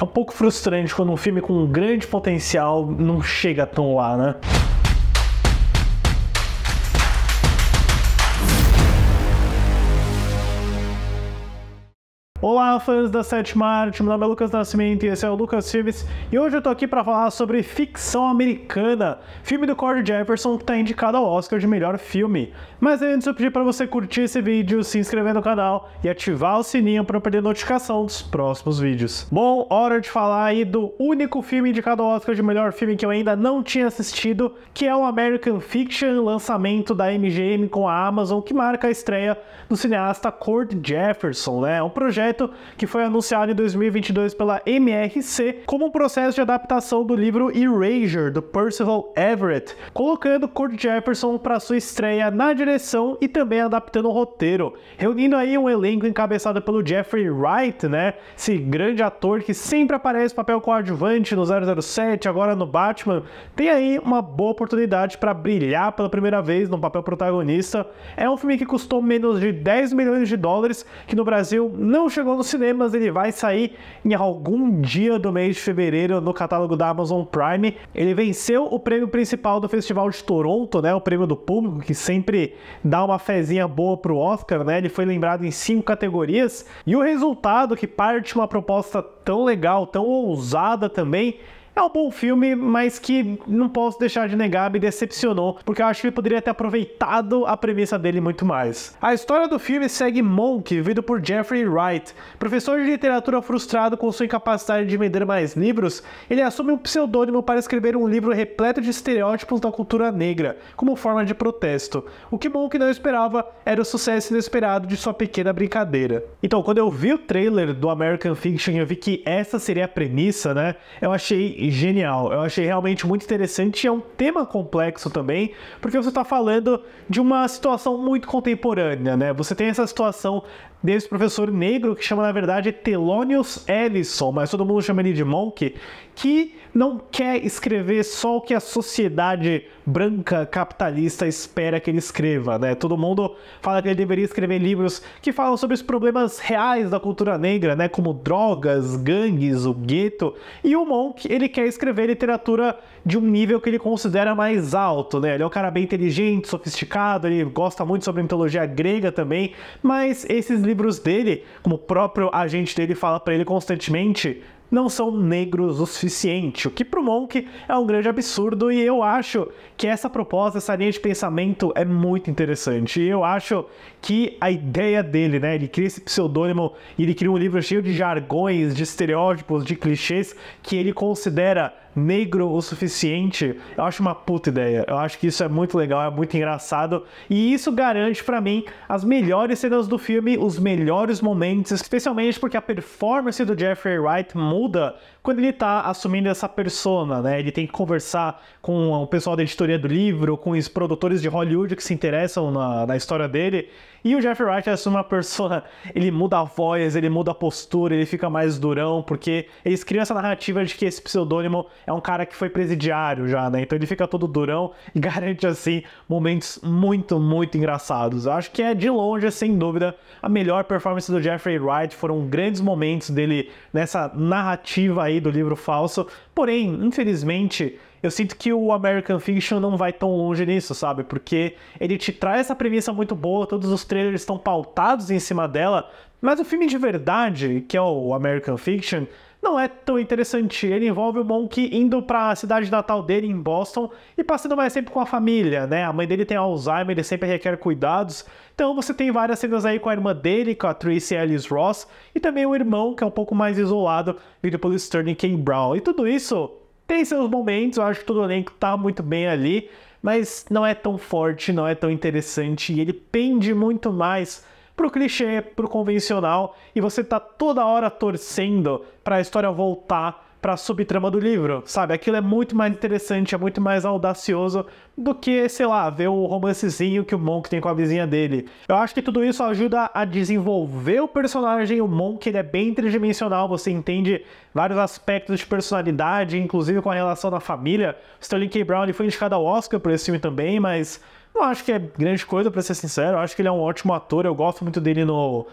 É um pouco frustrante quando um filme com um grande potencial não chega tão lá, né? Olá, fãs da sétima arte, meu nome é Lucas Nascimento e esse é o Lucas Filmes e hoje eu tô aqui para falar sobre Ficção Americana, filme do Corey Jefferson que tá indicado ao Oscar de melhor filme. Mas antes eu pedi para você curtir esse vídeo, se inscrever no canal e ativar o sininho para perder notificação dos próximos vídeos. Bom, hora de falar aí do único filme indicado ao Oscar de melhor filme que eu ainda não tinha assistido, que é o American Fiction, lançamento da MGM com a Amazon, que marca a estreia do cineasta Corey Jefferson, né? É um projeto projeto que foi anunciado em 2022 pela MRC como um processo de adaptação do livro Erasure, do Percival Everett, colocando Kurt Jefferson para sua estreia na direção e também adaptando o roteiro, reunindo aí um elenco encabeçado pelo Jeffrey Wright, né? Esse grande ator que sempre aparece papel coadjuvante no 007, agora no Batman, tem aí uma boa oportunidade para brilhar pela primeira vez no papel protagonista. É um filme que custou menos de 10 milhões de dólares, que no Brasil não chegou nos cinemas, ele vai sair em algum dia do mês de fevereiro no catálogo da Amazon Prime. Ele venceu o prêmio principal do Festival de Toronto, né, o prêmio do público, que sempre dá uma fezinha boa pro Oscar, né? Ele foi lembrado em cinco categorias. E o resultado que parte uma proposta tão legal, tão ousada também, é um bom filme, mas que não posso deixar de negar, me decepcionou, porque eu acho que ele poderia ter aproveitado a premissa dele muito mais. A história do filme segue Monk, vivido por Jeffrey Wright. Professor de literatura frustrado com sua incapacidade de vender mais livros, ele assume um pseudônimo para escrever um livro repleto de estereótipos da cultura negra, como forma de protesto. O que Monk não esperava era o sucesso inesperado de sua pequena brincadeira. Então, quando eu vi o trailer do American Fiction, eu vi que essa seria a premissa, né? Eu achei e genial. Eu achei realmente muito interessante é um tema complexo também, porque você está falando de uma situação muito contemporânea, né? Você tem essa situação desse professor negro que chama na verdade Thelonious Ellison, mas todo mundo chama ele de Monk, que não quer escrever só o que a sociedade branca capitalista espera que ele escreva, né? Todo mundo fala que ele deveria escrever livros que falam sobre os problemas reais da cultura negra, né, como drogas, gangues, o gueto, e o Monk, ele quer quer escrever literatura de um nível que ele considera mais alto, né? Ele é um cara bem inteligente, sofisticado, ele gosta muito sobre mitologia grega também, mas esses livros dele, como o próprio agente dele fala para ele constantemente, não são negros o suficiente, o que para o Monk é um grande absurdo e eu acho que essa proposta, essa linha de pensamento é muito interessante. E eu acho que a ideia dele, né, ele cria esse pseudônimo, ele cria um livro cheio de jargões, de estereótipos, de clichês que ele considera negro o suficiente, eu acho uma puta ideia. Eu acho que isso é muito legal, é muito engraçado. E isso garante para mim as melhores cenas do filme, os melhores momentos, especialmente porque a performance do Jeffrey Wright muda quando ele tá assumindo essa persona, né? Ele tem que conversar com o pessoal da editoria do livro, com os produtores de Hollywood que se interessam na, na história dele. E o Jeffrey Wright assume uma persona, ele muda a voz, ele muda a postura, ele fica mais durão, porque eles criam essa narrativa de que esse pseudônimo é um cara que foi presidiário já, né? Então ele fica todo durão e garante, assim, momentos muito, muito engraçados. Eu acho que é, de longe, sem dúvida, a melhor performance do Jeffrey Wright. Foram grandes momentos dele nessa narrativa aí do livro falso. Porém, infelizmente, eu sinto que o American Fiction não vai tão longe nisso, sabe? Porque ele te traz essa premissa muito boa, todos os trailers estão pautados em cima dela, mas o filme de verdade, que é o American Fiction, não é tão interessante. Ele envolve o Monk indo para a cidade natal dele, em Boston, e passando mais tempo com a família, né? A mãe dele tem Alzheimer, ele sempre requer cuidados. Então você tem várias cenas aí com a irmã dele, com a Tracy Ellis Ross, e também o irmão, que é um pouco mais isolado, vindo pelo Sterling K. Brown. E tudo isso tem seus momentos, eu acho que todo o elenco tá muito bem ali, mas não é tão forte, não é tão interessante, e ele pende muito mais pro clichê, pro convencional, e você tá toda hora torcendo para a história voltar para a subtrama do livro, sabe? Aquilo é muito mais interessante, é muito mais audacioso do que, sei lá, ver o romancezinho que o Monk tem com a vizinha dele. Eu acho que tudo isso ajuda a desenvolver o personagem. O Monk ele é bem tridimensional, você entende vários aspectos de personalidade, inclusive com a relação da família. Sterling K. Brown ele foi indicado ao Oscar por esse filme também, mas não acho que é grande coisa, para ser sincero. Eu acho que ele é um ótimo ator. Eu gosto muito dele no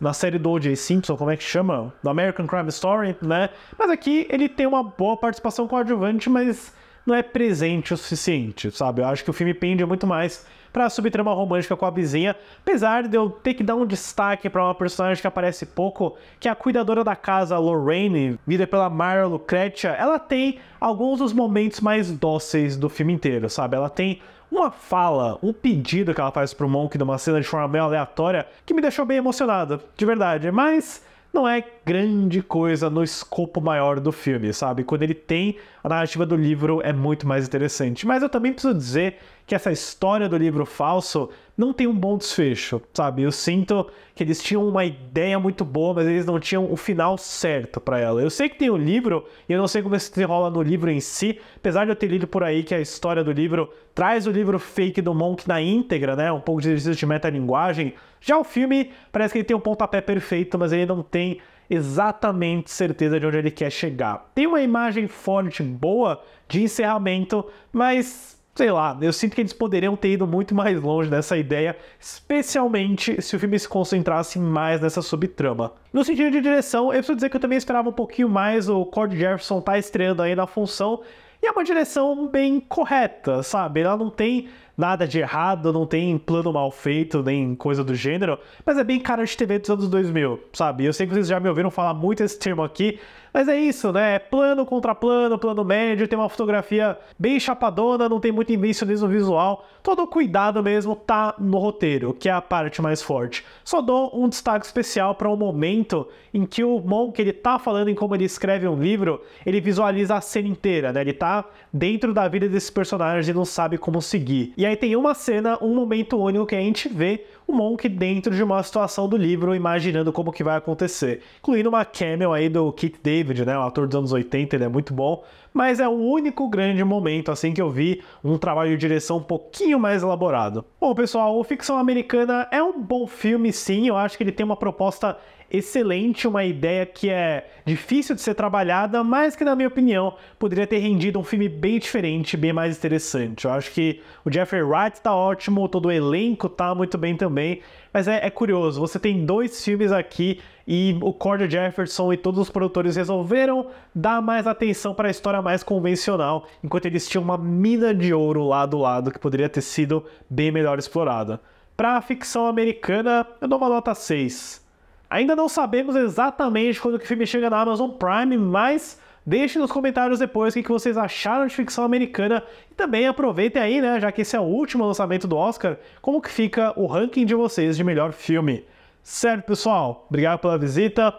na série do O.J. Simpson, como é que chama? Do American Crime Story, né? Mas aqui ele tem uma boa participação coadjuvante, mas não é presente o suficiente, sabe? Eu acho que o filme pende muito mais pra subtrama romântica com a vizinha, apesar de eu ter que dar um destaque para uma personagem que aparece pouco, que é a cuidadora da casa, Lorraine, vida pela Mara Lucretia, ela tem alguns dos momentos mais dóceis do filme inteiro, sabe? Ela tem uma fala, um pedido que ela faz pro Monk numa cena de forma meio aleatória que me deixou bem emocionada, de verdade. Mas não é grande coisa no escopo maior do filme, sabe? Quando ele tem a narrativa do livro é muito mais interessante. Mas eu também preciso dizer que essa história do livro falso não tem um bom desfecho, sabe? Eu sinto que eles tinham uma ideia muito boa, mas eles não tinham o final certo para ela. Eu sei que tem o um livro, e eu não sei como isso se rola no livro em si, apesar de eu ter lido por aí que a história do livro traz o livro fake do Monk na íntegra, né? Um pouco de exercício de metalinguagem. Já o filme parece que ele tem um pontapé perfeito, mas ele não tem exatamente certeza de onde ele quer chegar. Tem uma imagem forte boa de encerramento, mas sei lá, eu sinto que eles poderiam ter ido muito mais longe nessa ideia, especialmente se o filme se concentrasse mais nessa subtrama. No sentido de direção, eu preciso dizer que eu também esperava um pouquinho mais, o Cord Jefferson tá estreando aí na função, e é uma direção bem correta, sabe? Ela não tem nada de errado, não tem plano mal feito, nem coisa do gênero, mas é bem cara de TV dos anos 2000, sabe? Eu sei que vocês já me ouviram falar muito esse termo aqui, mas é isso, né? É plano contra plano, plano médio, tem uma fotografia bem chapadona, não tem muito invencionismo visual. Todo cuidado mesmo tá no roteiro, que é a parte mais forte. Só dou um destaque especial para o um momento em que o Monk ele tá falando em como ele escreve um livro, ele visualiza a cena inteira, né? Ele tá dentro da vida desses personagens e não sabe como seguir. E aí tem uma cena, um momento único que a gente vê o Monk dentro de uma situação do livro, imaginando como que vai acontecer. Incluindo uma cameo aí do Kit David, né, o ator dos anos 80, ele é muito bom, mas é o único grande momento assim que eu vi um trabalho de direção um pouquinho mais elaborado. Bom, pessoal, o Ficção Americana é um bom filme sim, eu acho que ele tem uma proposta excelente, uma ideia que é difícil de ser trabalhada, mas que, na minha opinião, poderia ter rendido um filme bem diferente, bem mais interessante. Eu acho que o Jeffrey Wright está ótimo, todo o elenco está muito bem também, mas é, é, curioso, você tem dois filmes aqui e o Cordy Jefferson e todos os produtores resolveram dar mais atenção para a história mais convencional, enquanto eles tinham uma mina de ouro lá do lado que poderia ter sido bem melhor explorada. Para a ficção americana, eu dou uma nota 6. Ainda não sabemos exatamente quando que o filme chega na Amazon Prime, mas deixe nos comentários depois o que vocês acharam de ficção americana e também aproveitem aí, né, já que esse é o último lançamento do Oscar, como que fica o ranking de vocês de melhor filme. Certo, pessoal? Obrigado pela visita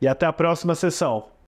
e até a próxima sessão.